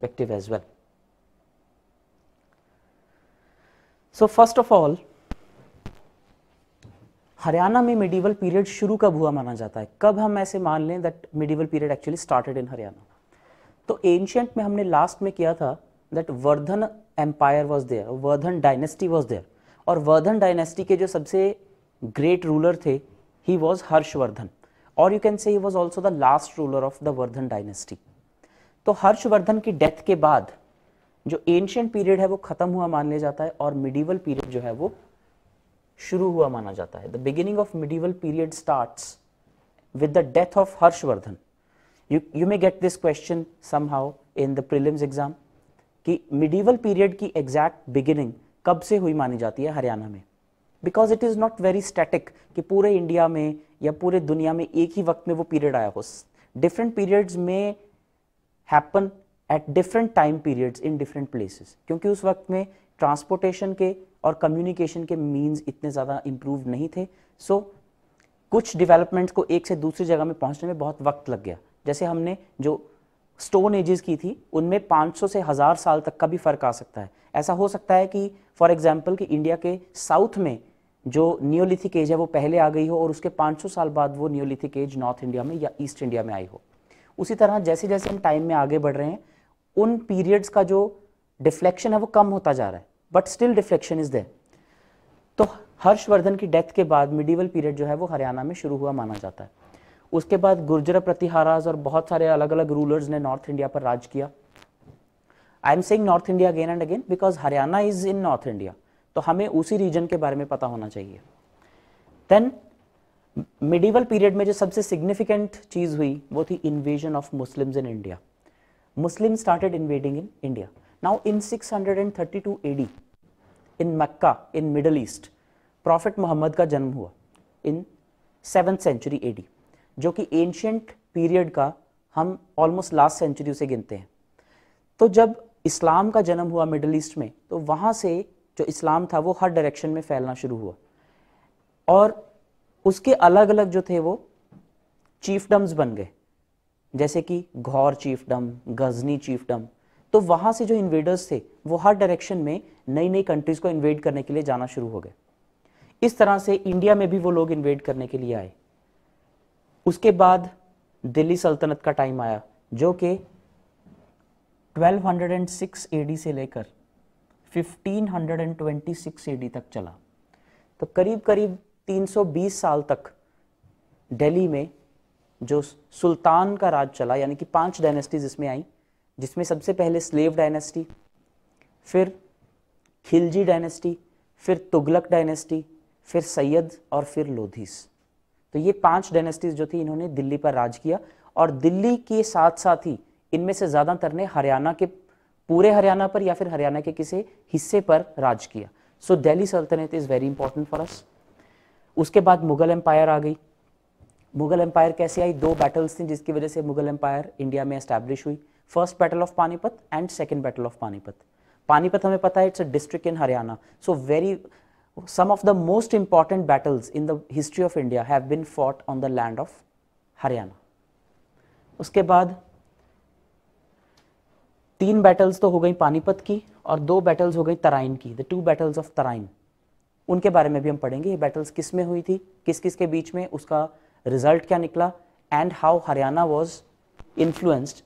perspective as well. So, first of all, Haryana में medieval period शुरू कब हुआ माना जाता है कब हम ऐसे मान लें that medieval period actually started in Haryana तो एंशियंट में हमने लास्ट में किया था that Vardhan empire was there Vardhan dynasty was there और वर्धन डायनेस्टी के जो सबसे ग्रेट रूलर थे ही वॉज हर्षवर्धन और you can say he was also the last ruler of the Vardhan dynasty तो हर्षवर्धन की डेथ के बाद जो एंशियंट पीरियड है वो खत्म हुआ मान लिया जाता है और मिडीवल पीरियड जो है वो शुरू हुआ माना जाता है the beginning of medieval period start with the death of Harshvardhan you you may get this question somehow in the prelims exam कि मिडिवल पीरियड की एग्जैक्ट बिगिनिंग कब से हुई मानी जाती है हरियाणा में because it is not very static कि पूरे इंडिया में या पूरे दुनिया में एक ही वक्त में वो पीरियड आया हो डिफरेंट पीरियड्स में happen at different time periods in different places क्योंकि उस वक्त में ट्रांसपोर्टेशन के और कम्युनिकेशन के मीन्स इतने ज़्यादा इम्प्रूव नहीं थे सो so, कुछ डेवलपमेंट्स को एक से दूसरी जगह में पहुंचने में बहुत वक्त लग गया जैसे हमने जो स्टोन एजेस की थी उनमें 500 से हज़ार साल तक का भी फ़र्क आ सकता है ऐसा हो सकता है कि फॉर एग्जांपल कि इंडिया के साउथ में जो नियोलिथिक एज है वो पहले आ गई हो और उसके 500 साल बाद वो नियोलिथिक एज नॉर्थ इंडिया में या ईस्ट इंडिया में आई हो उसी तरह जैसे जैसे हम टाइम में आगे बढ़ रहे हैं उन पीरियड्स का जो डिफ्लेक्शन है वो कम होता जा रहा है but still deflection is there तो हर्षवर्धन की डेथ के बाद मिडीवल पीरियड जो है वो हरियाणा में शुरू हुआ माना जाता है उसके बाद गुर्जर प्रतिहाराज और बहुत सारे अलग अलग रूलर्स ने नॉर्थ इंडिया पर राज किया I am saying north India again and again because Haryana is in north India तो हमें उसी रीजन के बारे में पता होना चाहिए देन मिडिवल पीरियड में जो सबसे सिग्निफिकेंट चीज़ हुई वो थी invasion of Muslims in India Muslim started invading in India now in 632 AD in Mecca in Middle East prophet Muhammad का जन्म हुआ इन सेवन सेंचुरी एडी जो कि एंशियंट पीरियड का हम ऑलमोस्ट लास्ट सेंचुरी से गिनते हैं तो जब इस्लाम का जन्म हुआ मिडल ईस्ट में तो वहाँ से जो इस्लाम था वो हर डायरेक्शन में फैलना शुरू हुआ और उसके अलग अलग जो थे वो चीफडम्स बन गए जैसे कि घौर चीफडम गजनी चीफडम तो वहाँ से जो इन्वेडर्स थे वो हर डायरेक्शन में नई नई कंट्रीज़ को इन्वेड करने के लिए जाना शुरू हो गए इस तरह से इंडिया में भी वो लोग इन्वेड करने के लिए आए उसके बाद दिल्ली सल्तनत का टाइम आया जो कि 1206 एडी से लेकर 1526 एडी तक चला तो करीब करीब 320 साल तक दिल्ली में जो सुल्तान का राज चला यानी कि पांच डायनेस्टीज इसमें आई जिसमें सबसे पहले स्लेव डायनेस्टी फिर खिलजी डायनेस्टी फिर तुगलक डायनेस्टी फिर सैयद और फिर लोधीस तो ये पांच डायनेस्टीज जो थी इन्होंने दिल्ली पर राज किया और दिल्ली के साथ साथ ही इनमें से ज़्यादातर ने हरियाणा के पूरे हरियाणा पर या फिर हरियाणा के किसी हिस्से पर राज किया so Delhi Sultanate is very important for us उसके बाद मुगल एम्पायर आ गई मुगल एम्पायर कैसे आई दो बैटल्स थी जिसकी वजह से मुगल एम्पायर इंडिया में एस्टैब्लिश हुई first battle of Panipat and second battle of Panipat Panipat हमें पता है it's a district in Haryana so very some of the most important battles in the history of India have been fought on the land of Haryana उसके बाद तीन battles तो हो गई पानीपत की और दो बैटल्स हो गई तराइन की the two battles of Tarain उनके बारे में भी हम पढ़ेंगे ये बैटल्स किस में हुई थी किस किस के बीच में उसका रिजल्ट क्या निकला and how Haryana was influenced